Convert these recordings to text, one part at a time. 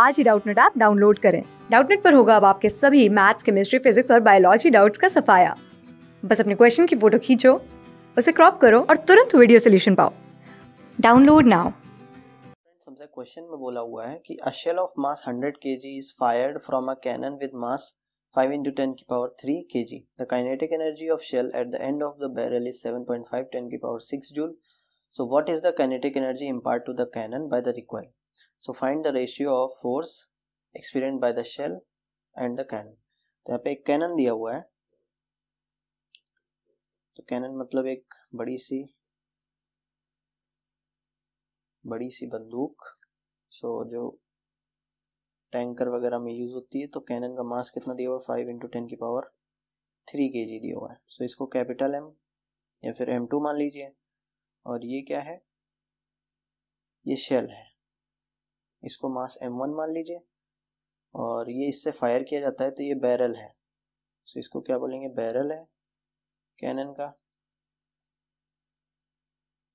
आज ही Doubtnut app download करें डाउटनेट पर होगा अब आपके सभी मैथ्स केमिस्ट्री फिजिक्स और बायोलॉजी डाउट्स का सफाया बस अपने क्वेश्चन की फोटो खींचो उसे क्रॉप करो और तुरंत वीडियो सोल्यूशन पाओ डाउनलोड नाउ हमसे क्वेश्चन में बोला हुआ है कि a shell of mass 100 kg is fired from a cannon with mass 5 into 10 की power 3 kg the kinetic energy of shell at the end of the barrel is 7.5 10 की power 6 joule so what is the kinetic energy impart to the cannon by the recoil so find the ratio of force experience by the shell and the cannon तो यहाँ पे एक cannon दिया हुआ है तो cannon मतलब एक बड़ी सी बड़ी सी बंदूक सो जो टैंकर वगैरह में यूज होती है तो कैनन का मास कितना दिया हुआ है फाइव इंटू टेन की पावर थ्री के जी दिया हुआ है सो so, इसको कैपिटल एम या फिर एम टू मान लीजिए और ये क्या है ये शेल है इसको मास एम वन मान लीजिए और ये इससे फायर किया जाता है तो ये बैरल है सो इसको क्या बोलेंगे बैरल है कैनन का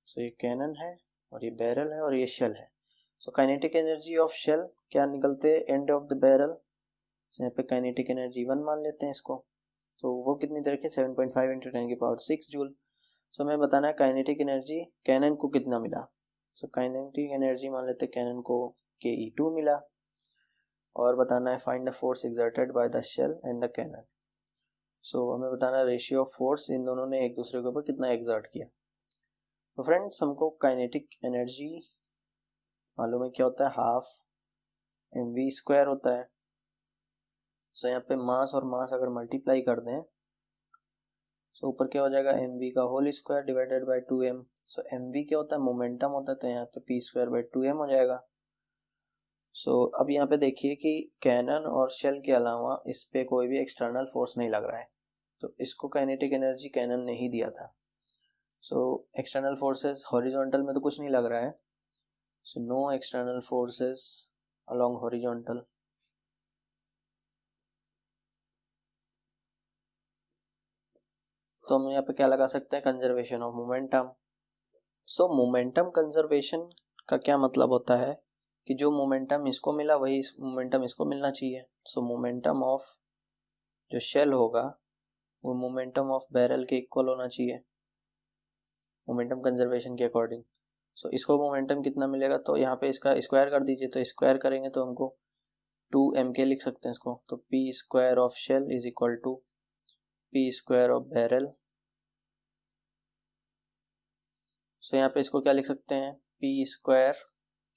सो ये कैनन है और ये बैरल है और ये शेल है so kinetic energy of shell क्या निकलते हैं एंड ऑफ द बैरल यहाँ पे काइनेटिक एनर्जी वन मान लेते हैं इसको तो वो कितनी देर के seven point five into ten की पावर सिक्स जूल सो मैं बताना है काइनेटिक एनर्जी कैनन को कितना मिला सो काइनेटिक एनर्जी मान लेते हैं कैनन को के ई e टू मिला और बताना है find the force exerted by the shell and the cannon so हमें बताना रेशियो ऑफ फोर्स इन दोनों ने एक दूसरे के ऊपर कितना एग्जर्ट किया तो फ्रेंड्स हमको काइनेटिक एनर्जी मालूम है क्या होता है हाफ एम वी स्क्वायर होता है सो so, यहाँ पे मास और मास अगर मल्टीप्लाई कर दें सो तो ऊपर क्या हो जाएगा एम वी का whole square divided by two M so M V क्या होता है मोमेंटम होता है तो यहाँ पे P square by two M हो जाएगा सो so, अब यहाँ पे देखिए कि कैनन और शेल के अलावा इस पे कोई भी एक्सटर्नल फोर्स नहीं लग रहा है तो इसको काइनेटिक एनर्जी कैनन ने ही दिया था सो एक्सटर्नल फोर्सेस हॉरिजॉन्टल में तो कुछ नहीं लग रहा है so no external forces along horizontal तो हम यहाँ पे क्या लगा सकते हैं conservation of momentum so momentum conservation का क्या मतलब होता है कि जो मोमेंटम इसको मिला वही इस मोमेंटम इसको मिलना चाहिए सो मोमेंटम ऑफ जो शेल होगा वो मोमेंटम ऑफ बैरल के इक्वल होना चाहिए मोमेंटम कंजर्वेशन के अकॉर्डिंग सो इसको मोमेंटम कितना मिलेगा तो यहाँ पे इसका स्क्वायर कर दीजिए तो स्क्वायर करेंगे तो हमको टू एम के लिख सकते हैं इसको तो P square of shell is equal to P square of barrel so यहाँ पे इसको क्या लिख सकते हैं पी स्क्वायर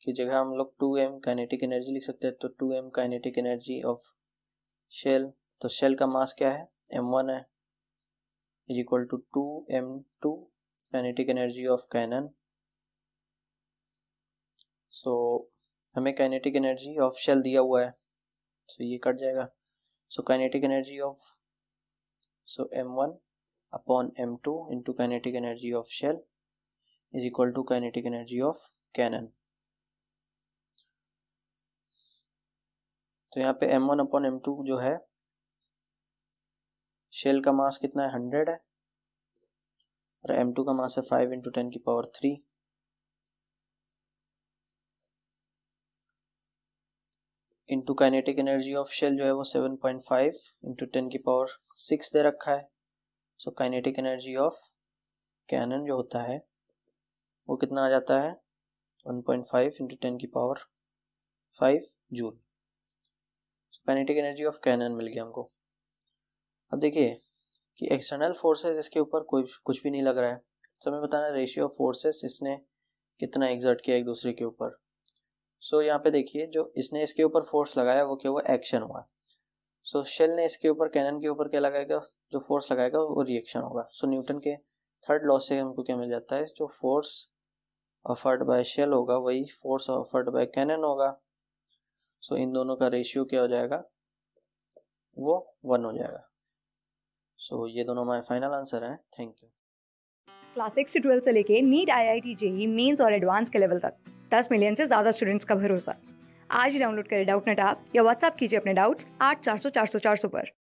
की जगह हम लोग टू एम काइनेटिक एनर्जी लिख सकते हैं तो two M kinetic energy of shell तो शेल का मास क्या है एम वन है is equal to two M two kinetic energy of cannon so हमें काइनेटिक एनर्जी ऑफ शेल दिया हुआ है सो तो so, ये कट जाएगा so kinetic energy of so M one upon M two into kinetic energy of shell is equal to kinetic energy of cannon तो यहाँ पे m1 वन अपॉन एम जो है शेल का मास कितना है हंड्रेड है और m2 का मास है फाइव इंटू टेन की power three into kinetic energy of shell जो है वो 7.5 पॉइंट फाइव इंटू टेन की पावर सिक्स दे रखा है so kinetic energy of cannon जो होता है वो कितना आ जाता है 1.5 पॉइंट फाइव इंटू टेन की power five joule kinetic energy of cannon मिल गया हमको अब देखिए कि एक्सटर्नल फोर्सेस इसके ऊपर कोई कुछ भी नहीं लग रहा है तो हमें बताना रेशियो ऑफ फोर्सेस इसने कितना एग्जर्ट किया एक दूसरे के ऊपर सो so, यहाँ पे देखिए जो इसने इसके ऊपर फोर्स लगाया वो क्या हुआ एक्शन हुआ सो so, शेल ने इसके ऊपर कैनन के ऊपर क्या लगाएगा जो फोर्स लगाएगा वो रिएक्शन होगा सो so, न्यूटन के थर्ड लॉ से हमको क्या मिल जाता है जो फोर्स अफर्ड बाय शेल होगा वही फोर्स अफर्ड बाय कैनन होगा सो इन दोनों का रेशियो क्या हो जाएगा वो वन हो जाएगा सो ये दोनों हमारे फाइनल आंसर हैं थैंक यू क्लास सिक्स से ट्वेल्थ से लेके NEET I I T JEE mains और एडवांस के लेवल तक दस मिलियन से ज़्यादा स्टूडेंट्स का भरोसा आज ही डाउनलोड करें डाउट नेट आप या व्हाट्सअप कीजिए अपने डाउट्स आठ चार सौ चार सौ चार सौ पर